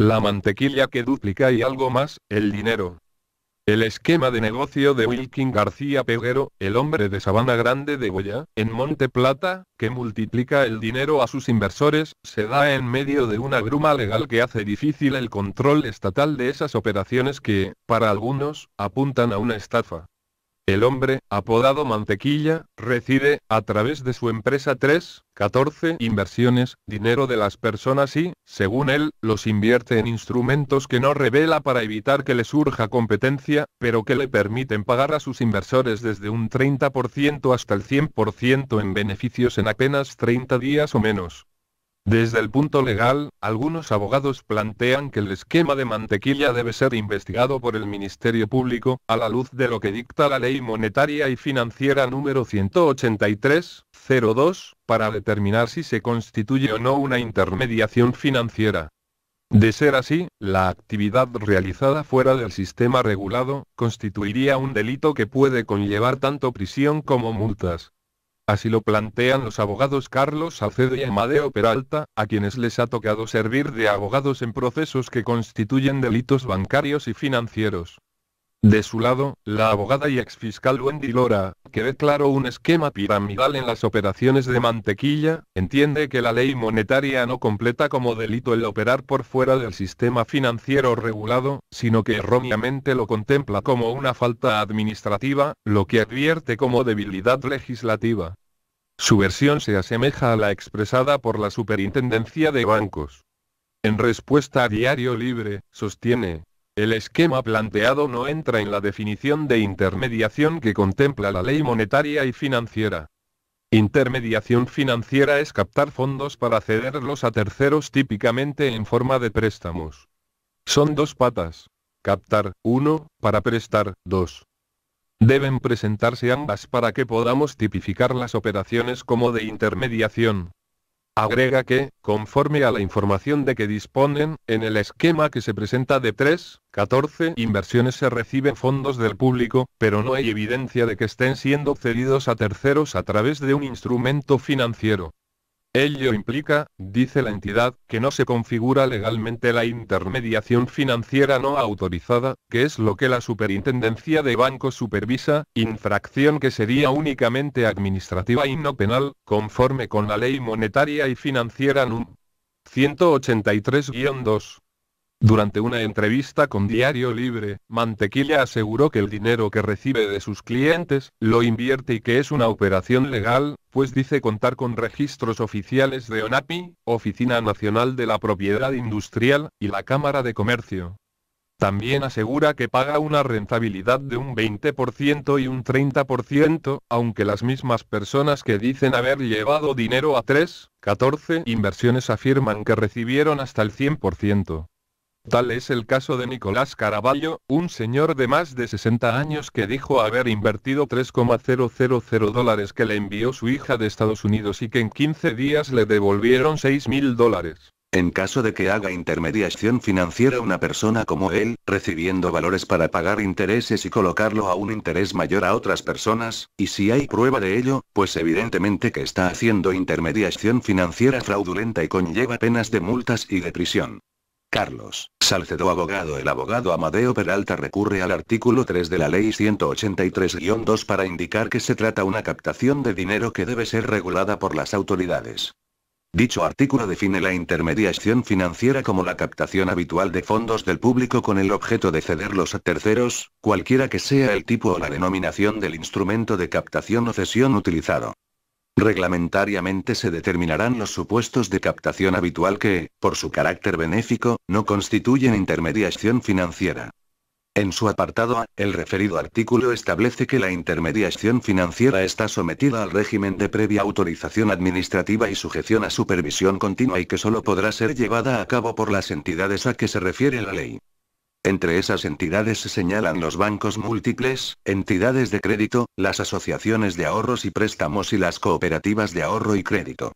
la mantequilla que duplica y algo más, el dinero. El esquema de negocio de Wilkin García Peguero, el hombre de Sabana Grande de Goya, en Monte Plata, que multiplica el dinero a sus inversores, se da en medio de una bruma legal que hace difícil el control estatal de esas operaciones que, para algunos, apuntan a una estafa. El hombre, apodado Mantequilla, recibe, a través de su empresa 3, 14 inversiones, dinero de las personas y, según él, los invierte en instrumentos que no revela para evitar que le surja competencia, pero que le permiten pagar a sus inversores desde un 30% hasta el 100% en beneficios en apenas 30 días o menos. Desde el punto legal, algunos abogados plantean que el esquema de mantequilla debe ser investigado por el Ministerio Público, a la luz de lo que dicta la Ley Monetaria y Financiera número 183-02, para determinar si se constituye o no una intermediación financiera. De ser así, la actividad realizada fuera del sistema regulado, constituiría un delito que puede conllevar tanto prisión como multas. Así lo plantean los abogados Carlos Salcedo y Amadeo Peralta, a quienes les ha tocado servir de abogados en procesos que constituyen delitos bancarios y financieros. De su lado, la abogada y exfiscal Wendy Lora, que ve claro un esquema piramidal en las operaciones de mantequilla, entiende que la ley monetaria no completa como delito el operar por fuera del sistema financiero regulado, sino que erróneamente lo contempla como una falta administrativa, lo que advierte como debilidad legislativa. Su versión se asemeja a la expresada por la Superintendencia de Bancos. En respuesta a Diario Libre, sostiene, el esquema planteado no entra en la definición de intermediación que contempla la ley monetaria y financiera. Intermediación financiera es captar fondos para cederlos a terceros típicamente en forma de préstamos. Son dos patas. Captar, uno, para prestar, dos. Deben presentarse ambas para que podamos tipificar las operaciones como de intermediación. Agrega que, conforme a la información de que disponen, en el esquema que se presenta de 3, 14 inversiones se reciben fondos del público, pero no hay evidencia de que estén siendo cedidos a terceros a través de un instrumento financiero. Ello implica, dice la entidad, que no se configura legalmente la intermediación financiera no autorizada, que es lo que la Superintendencia de Bancos supervisa, infracción que sería únicamente administrativa y no penal, conforme con la Ley Monetaria y Financiera NUM 183-2. Durante una entrevista con Diario Libre, Mantequilla aseguró que el dinero que recibe de sus clientes, lo invierte y que es una operación legal, pues dice contar con registros oficiales de ONAPI, Oficina Nacional de la Propiedad Industrial, y la Cámara de Comercio. También asegura que paga una rentabilidad de un 20% y un 30%, aunque las mismas personas que dicen haber llevado dinero a 3, 14 inversiones afirman que recibieron hasta el 100%. Tal es el caso de Nicolás Caraballo, un señor de más de 60 años que dijo haber invertido 3,000 dólares que le envió su hija de Estados Unidos y que en 15 días le devolvieron 6.000 dólares. En caso de que haga intermediación financiera una persona como él, recibiendo valores para pagar intereses y colocarlo a un interés mayor a otras personas, y si hay prueba de ello, pues evidentemente que está haciendo intermediación financiera fraudulenta y conlleva penas de multas y de prisión. Carlos, Salcedo abogado El abogado Amadeo Peralta recurre al artículo 3 de la ley 183-2 para indicar que se trata una captación de dinero que debe ser regulada por las autoridades. Dicho artículo define la intermediación financiera como la captación habitual de fondos del público con el objeto de cederlos a terceros, cualquiera que sea el tipo o la denominación del instrumento de captación o cesión utilizado. Reglamentariamente se determinarán los supuestos de captación habitual que, por su carácter benéfico, no constituyen intermediación financiera. En su apartado A, el referido artículo establece que la intermediación financiera está sometida al régimen de previa autorización administrativa y sujeción a supervisión continua y que solo podrá ser llevada a cabo por las entidades a que se refiere la ley. Entre esas entidades se señalan los bancos múltiples, entidades de crédito, las asociaciones de ahorros y préstamos y las cooperativas de ahorro y crédito.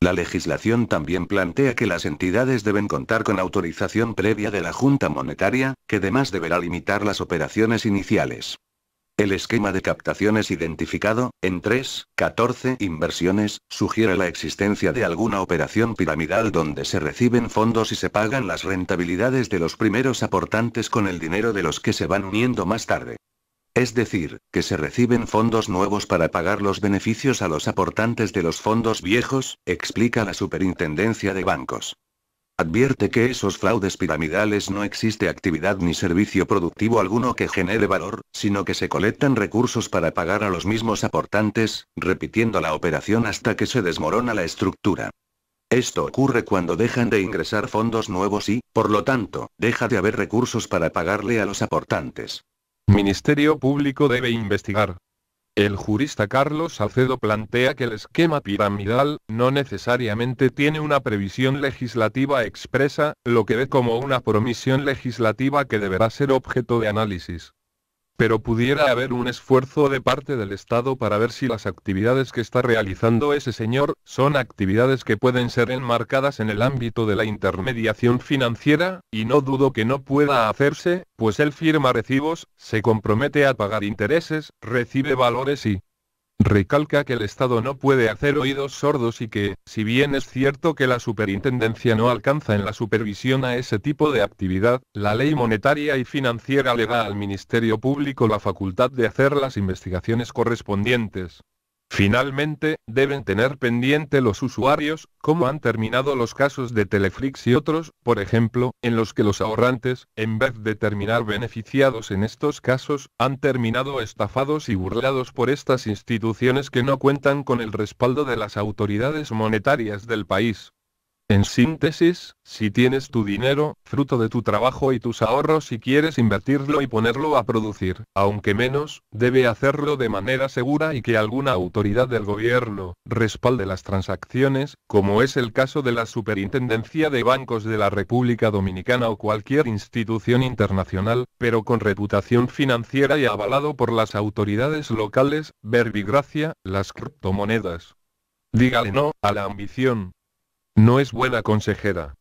La legislación también plantea que las entidades deben contar con autorización previa de la Junta Monetaria, que además deberá limitar las operaciones iniciales. El esquema de captaciones identificado, en 3, 14 inversiones, sugiere la existencia de alguna operación piramidal donde se reciben fondos y se pagan las rentabilidades de los primeros aportantes con el dinero de los que se van uniendo más tarde. Es decir, que se reciben fondos nuevos para pagar los beneficios a los aportantes de los fondos viejos, explica la Superintendencia de Bancos. Advierte que esos fraudes piramidales no existe actividad ni servicio productivo alguno que genere valor, sino que se colectan recursos para pagar a los mismos aportantes, repitiendo la operación hasta que se desmorona la estructura. Esto ocurre cuando dejan de ingresar fondos nuevos y, por lo tanto, deja de haber recursos para pagarle a los aportantes. Ministerio Público debe investigar, el jurista Carlos Salcedo plantea que el esquema piramidal no necesariamente tiene una previsión legislativa expresa, lo que ve como una promisión legislativa que deberá ser objeto de análisis pero pudiera haber un esfuerzo de parte del Estado para ver si las actividades que está realizando ese señor son actividades que pueden ser enmarcadas en el ámbito de la intermediación financiera, y no dudo que no pueda hacerse, pues él firma recibos, se compromete a pagar intereses, recibe valores y, Recalca que el Estado no puede hacer oídos sordos y que, si bien es cierto que la superintendencia no alcanza en la supervisión a ese tipo de actividad, la ley monetaria y financiera le da al Ministerio Público la facultad de hacer las investigaciones correspondientes, Finalmente, deben tener pendiente los usuarios, cómo han terminado los casos de Telefrix y otros, por ejemplo, en los que los ahorrantes, en vez de terminar beneficiados en estos casos, han terminado estafados y burlados por estas instituciones que no cuentan con el respaldo de las autoridades monetarias del país. En síntesis, si tienes tu dinero, fruto de tu trabajo y tus ahorros y quieres invertirlo y ponerlo a producir, aunque menos, debe hacerlo de manera segura y que alguna autoridad del gobierno respalde las transacciones, como es el caso de la Superintendencia de Bancos de la República Dominicana o cualquier institución internacional, pero con reputación financiera y avalado por las autoridades locales, verbigracia, las criptomonedas. Dígale no a la ambición, no es buena consejera.